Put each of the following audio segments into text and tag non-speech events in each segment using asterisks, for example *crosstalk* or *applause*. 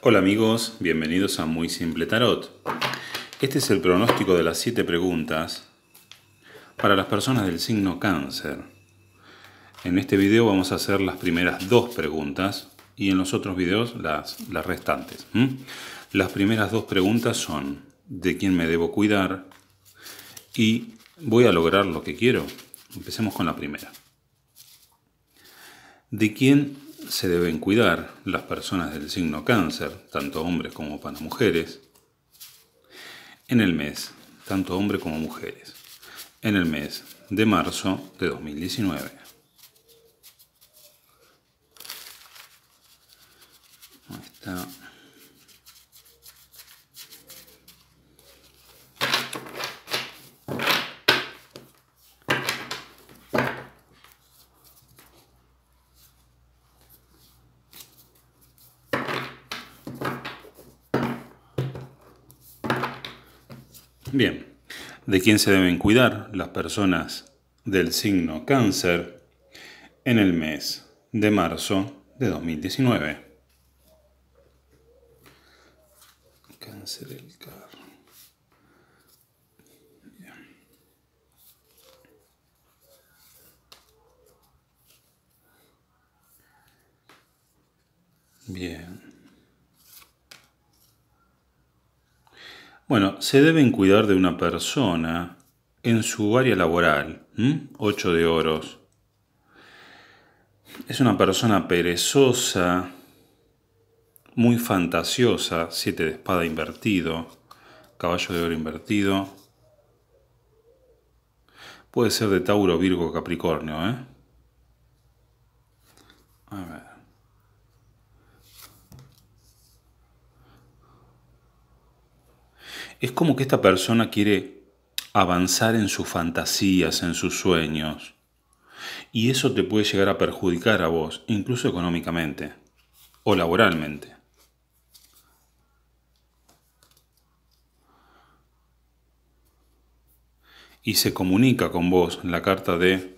Hola amigos, bienvenidos a Muy Simple Tarot. Este es el pronóstico de las 7 preguntas para las personas del signo cáncer. En este video vamos a hacer las primeras dos preguntas y en los otros videos las, restantes. Las primeras dos preguntas son de quién me debo cuidar y voy a lograr lo que quiero. Empecemos con la primera. ¿De quién se deben cuidar las personas del signo cáncer, tanto hombres como para mujeres, en el mes, tanto hombres como mujeres, en el mes de marzo de 2019. Ahí está. Bien, ¿de quién se deben cuidar las personas del signo cáncer en el mes de marzo de 2019? Cáncer el carro. Bien. Bien. Bueno, se deben cuidar de una persona en su área laboral. 8 Ocho de oros. Es una persona perezosa, muy fantasiosa, siete de espada invertido, caballo de oro invertido. Puede ser de Tauro, Virgo, Capricornio, ¿eh? Es como que esta persona quiere avanzar en sus fantasías, en sus sueños. Y eso te puede llegar a perjudicar a vos, incluso económicamente o laboralmente. Y se comunica con vos la carta de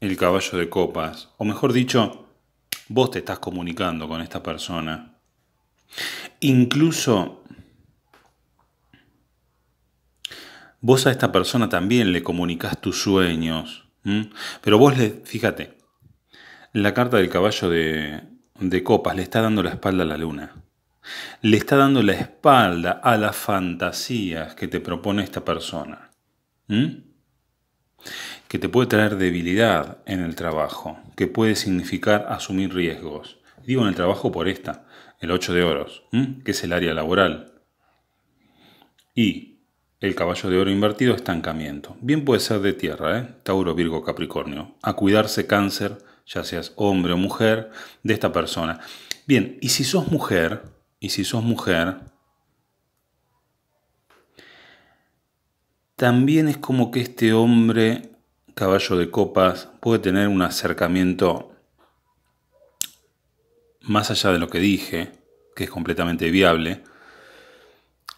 el caballo de copas, o mejor dicho, vos te estás comunicando con esta persona. Incluso Vos a esta persona también le comunicás tus sueños. Pero vos le, fíjate, la carta del caballo de, de copas le está dando la espalda a la luna. Le está dando la espalda a las fantasías que te propone esta persona. que te puede traer debilidad en el trabajo, que puede significar asumir riesgos. Digo en el trabajo por esta, el 8 de oros, que es el área laboral. Y el caballo de oro invertido estancamiento. Bien puede ser de tierra, ¿eh? Tauro, Virgo, Capricornio. A cuidarse cáncer, ya seas hombre o mujer, de esta persona. Bien, y si sos mujer, y si sos mujer, también es como que este hombre, caballo de copas, puede tener un acercamiento más allá de lo que dije, que es completamente viable,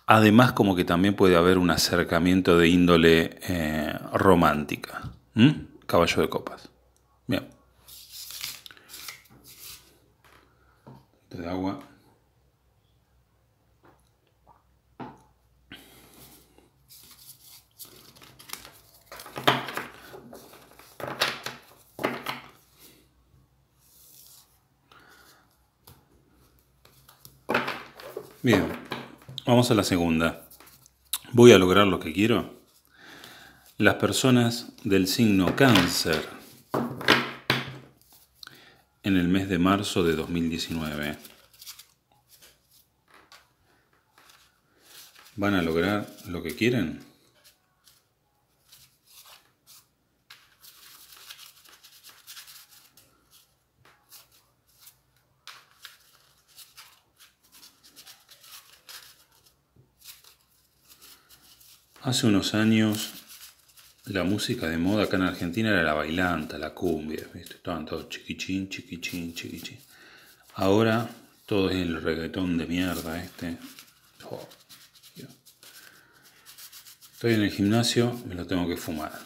Además, como que también puede haber un acercamiento de índole eh, romántica. Caballo de copas. Bien. De agua. Bien. Vamos a la segunda. ¿Voy a lograr lo que quiero? Las personas del signo cáncer en el mes de marzo de 2019 van a lograr lo que quieren. Hace unos años la música de moda acá en Argentina era la bailanta, la cumbia, ¿viste? estaban todos chiquichín, chiquichín, chiquichín. Ahora todo es el reggaetón de mierda este. Estoy en el gimnasio, me lo tengo que fumar.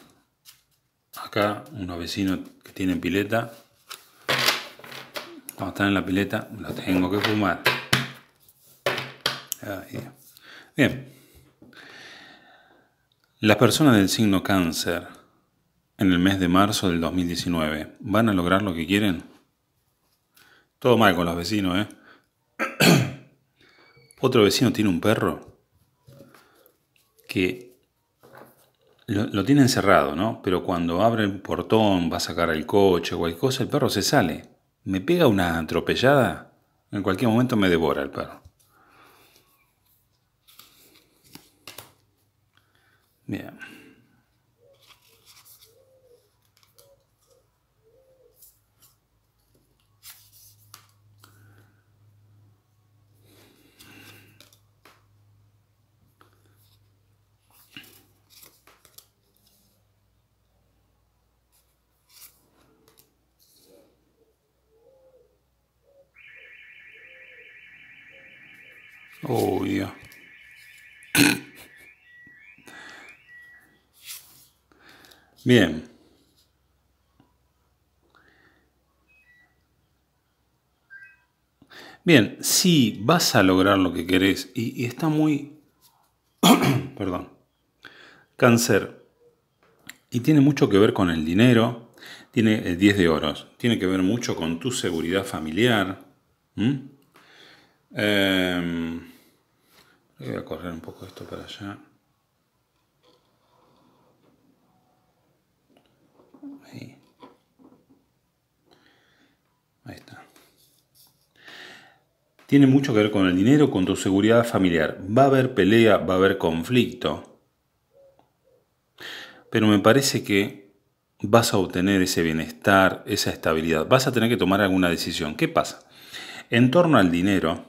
Acá unos vecinos que tienen pileta, cuando están en la pileta, me lo tengo que fumar. Bien. Las personas del signo cáncer en el mes de marzo del 2019 van a lograr lo que quieren. Todo mal con los vecinos, ¿eh? *clears throat* Otro vecino tiene un perro que lo, tiene encerrado, ¿no? Pero cuando abre el portón, va a sacar el coche o cualquier cosa, el perro se sale. Me pega una atropellada. En cualquier momento me devora el perro. Yeah. Oh, yeah. Bien. Bien, si vas a lograr lo que querés y, está muy... *coughs* perdón. Cáncer. Y tiene mucho que ver con el dinero. Tiene 10 eh, de oros. Tiene que ver mucho con tu seguridad familiar. Em, voy a correr un poco esto para allá. tiene mucho que ver con el dinero, con tu seguridad familiar. Va a haber pelea, va a haber conflicto. Pero me parece que vas a obtener ese bienestar, esa estabilidad. Vas a tener que tomar alguna decisión. ¿Qué pasa? En torno al dinero,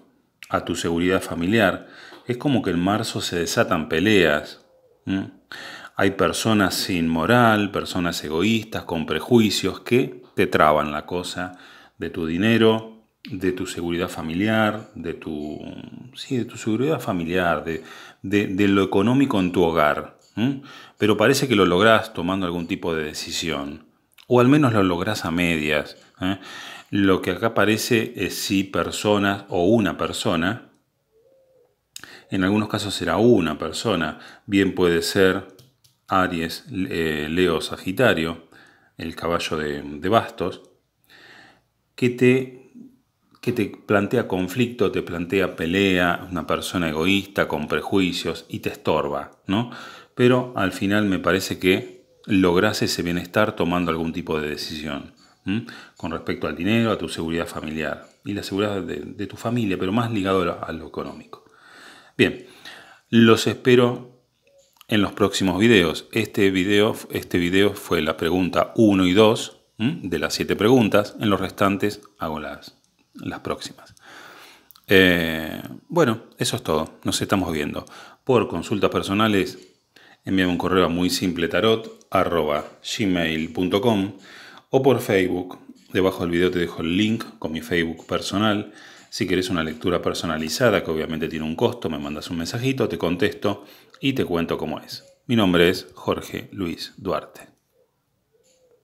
a tu seguridad familiar, es como que en marzo se desatan peleas. Hay personas sin moral, personas egoístas, con prejuicios que te traban la cosa de tu dinero, de tu seguridad familiar, de tu, sí, de tu seguridad familiar, de, lo económico en tu hogar. Pero parece que lo logras tomando algún tipo de decisión, o al menos lo logras a medias. ¿eh? Lo que acá parece es si personas o una persona, en algunos casos será una persona, bien puede ser Aries, eh, Leo, Sagitario, el caballo de, de bastos, que te que te plantea conflicto, te plantea pelea, una persona egoísta, con prejuicios y te estorba, ¿no? Pero al final me parece que logras ese bienestar tomando algún tipo de decisión con respecto al dinero, a tu seguridad familiar y la seguridad de, tu familia, pero más ligado a lo, económico. Bien, los espero en los próximos videos. Este video, este fue la pregunta 1 y 2 de las 7 preguntas. En los restantes hago las las próximas. Eh, bueno, eso es todo. Nos estamos viendo. Por consultas personales, envíame un correo a muy simple tarot gmail.com o por Facebook. Debajo del video te dejo el link con mi Facebook personal. Si quieres una lectura personalizada, que obviamente tiene un costo, me mandas un mensajito, te contesto y te cuento cómo es. Mi nombre es Jorge Luis Duarte.